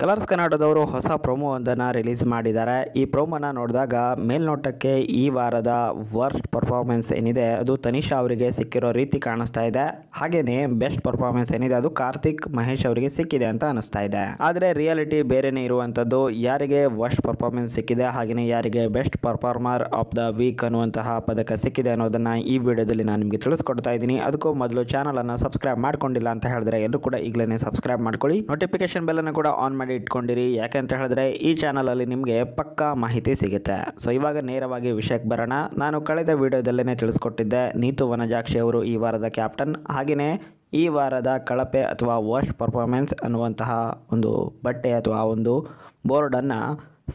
colours ಕನ್ನಡದವರು ಹೊಸ promo ಒಂದನ್ನು release ಮಾಡಿದ್ದಾರೆ ಈ ಪ್ರೊಮೋನ ನೋಡಿದಾಗ ಮೇಲ್ನೋಟಕ್ಕೆ ಈ ವಾರದ ವರ್ಸ್ಟ್ ಪರ್ಫಾರ್ಮೆನ್ಸ್ ಏನಿದೆ ಅದು ತನಿಷಾ ಅವರಿಗೆ ಸಿಕ್ಕಿರೋ ರೀತಿ ಕಾಣಿಸ್ತಾ ಇದೆ ಹಾಗೆಯೇ ಬೆಸ್ಟ್ ಪರ್ಫಾರ್ಮೆನ್ಸ್ ಏನಿದೆ ಅದು ಕಾರ್ತಿಕ್ ಮಹೇಶ್ ಅವರಿಗೆ ಸಿಕ್ಕಿದೆ ಅಂತ ಅನಿಸ್ತಾ ಇದೆ ಆದರೆ ರಿಯಾಲಿಟಿ ಬೇರೆನೇ ಇರುವಂಥದ್ದು ಯಾರಿಗೆ ವರ್ಸ್ಟ್ ಪರ್ಫಾರ್ಮೆನ್ಸ್ ಸಿಕ್ಕಿದೆ ಹಾಗೆಯೇ ಯಾರಿಗೆ best performer of the week ಅನ್ನುವಂತಹ ಪದಕ ಸಿಕ್ಕಿದೆ ಅನ್ನೋದನ್ನು ಈ ವಿಡಿಯೋದಲ್ಲಿ ನಾನು ನಿಮಗೆ ತಿಳಿಸ್ಕೊಡ್ತಾ ಇದ್ದೀನಿ ಅದಕ್ಕೂ ಮೊದಲು ಚಾನಲನ್ನು ಸಬ್ಸ್ಕ್ರೈಬ್ ಮಾಡ್ಕೊಂಡಿಲ್ಲ ಅಂತ ಹೇಳಿದ್ರೆ ಎಲ್ಲರೂ ಕೂಡ ಈಗಲೇ ಸಬ್ಸ್ಕ್ರೈಬ್ ಮಾಡ್ಕೊಳ್ಳಿ ನೋಟಿಫಿಕೇಶನ್ ಅನ್ನು ಕೂಡ ಆನ್ ಮಾಡಿ ಇಟ್ಕೊಂಡಿರಿ ಇಟ್ಕೊಂಡಿರಿ ಅಂತ ಹೇಳಿದ್ರೆ ಈ ಚಾನಲಲ್ಲಿ ನಿಮಗೆ ಪಕ್ಕಾ ಮಾಹಿತಿ ಸಿಗುತ್ತೆ ಸೊ ಇವಾಗ ನೇರವಾಗಿ ವಿಷಯಕ್ಕೆ ಬರೋಣ ನಾನು ಕಳೆದ ವಿಡಿಯೋದಲ್ಲೇ ತಿಳಿಸ್ಕೊಟ್ಟಿದ್ದೆ ನೀತು ವನಜಾಕ್ಷಿ ಅವರು ಈ ವಾರದ ಕ್ಯಾಪ್ಟನ್ ಹಾಗೆಯೇ ಈ ವಾರದ ಕಳಪೆ ಅಥವಾ ವರ್ಸ್ಟ್ ಪರ್ಫಾರ್ಮೆನ್ಸ್ ಅನ್ನುವಂತಹ ಒಂದು ಬಟ್ಟೆ ಅಥವಾ ಒಂದು ಬೋರ್ಡನ್ನು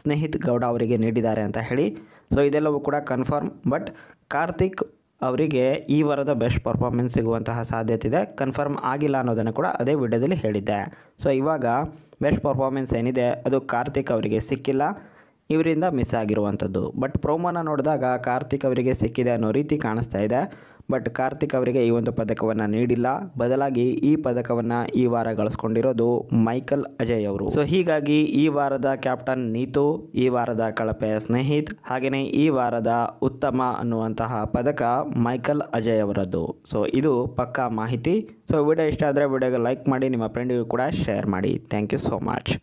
ಸ್ನೇಹಿತ್ ಗೌಡ ಅವರಿಗೆ ನೀಡಿದ್ದಾರೆ ಅಂತ ಹೇಳಿ ಸೊ ಇದೆಲ್ಲವೂ ಕೂಡ ಕನ್ಫರ್ಮ್ ಬಟ್ ಕಾರ್ತಿಕ್ ಅವರಿಗೆ ಈ ವಾರದ ಬೆಸ್ಟ್ ಪರ್ಫಾರ್ಮೆನ್ಸ್ ಸಿಗುವಂತಹ ಸಾಧ್ಯತೆ ಇದೆ ಕನ್ಫರ್ಮ್ ಆಗಿಲ್ಲ ಅನ್ನೋದನ್ನು ಕೂಡ ಅದೇ ವಿಡಿಯೋದಲ್ಲಿ ಹೇಳಿದ್ದೆ ಸೊ ಇವಾಗ ಬೆಸ್ಟ್ ಪರ್ಫಾರ್ಮೆನ್ಸ್ ಏನಿದೆ ಅದು ಕಾರ್ತಿಕ್ ಅವರಿಗೆ ಸಿಕ್ಕಿಲ್ಲ ಇವರಿಂದ ಮಿಸ್ ಆಗಿರುವಂಥದ್ದು ಬಟ್ ಪ್ರೋಮೋನ ನೋಡಿದಾಗ ಕಾರ್ತಿಕ್ ಅವರಿಗೆ ಸಿಕ್ಕಿದೆ ಅನ್ನೋ ರೀತಿ ಕಾಣಿಸ್ತಾ ಇದೆ ಬಟ್ ಕಾರ್ತಿಕ್ ಅವರಿಗೆ ಈ ಒಂದು ಪದಕವನ್ನು ನೀಡಿಲ್ಲ ಬದಲಾಗಿ ಈ ಪದಕವನ್ನು ಈ ವಾರ ಗಳಿಸ್ಕೊಂಡಿರೋದು ಮೈಕಲ್ ಅಜಯ್ ಅವರು ಸೊ ಹೀಗಾಗಿ ಈ ವಾರದ ಕ್ಯಾಪ್ಟನ್ ನೀತು ಈ ವಾರದ ಕಳಪೆ ಸ್ನೇಹಿತ್ ಹಾಗೆಯೇ ಈ ವಾರದ ಉತ್ತಮ ಅನ್ನುವಂತಹ ಪದಕ ಮೈಕಲ್ ಅಜಯ್ ಅವರದ್ದು ಸೊ ಇದು ಪಕ್ಕಾ ಮಾಹಿತಿ ಸೊ ವಿಡಿಯೋ ಇಷ್ಟ ಆದರೆ ವಿಡಿಯೋಗೆ ಲೈಕ್ ಮಾಡಿ ನಿಮ್ಮ ಫ್ರೆಂಡಿಗೂ ಕೂಡ ಶೇರ್ ಮಾಡಿ ಥ್ಯಾಂಕ್ ಯು ಸೋ ಮಚ್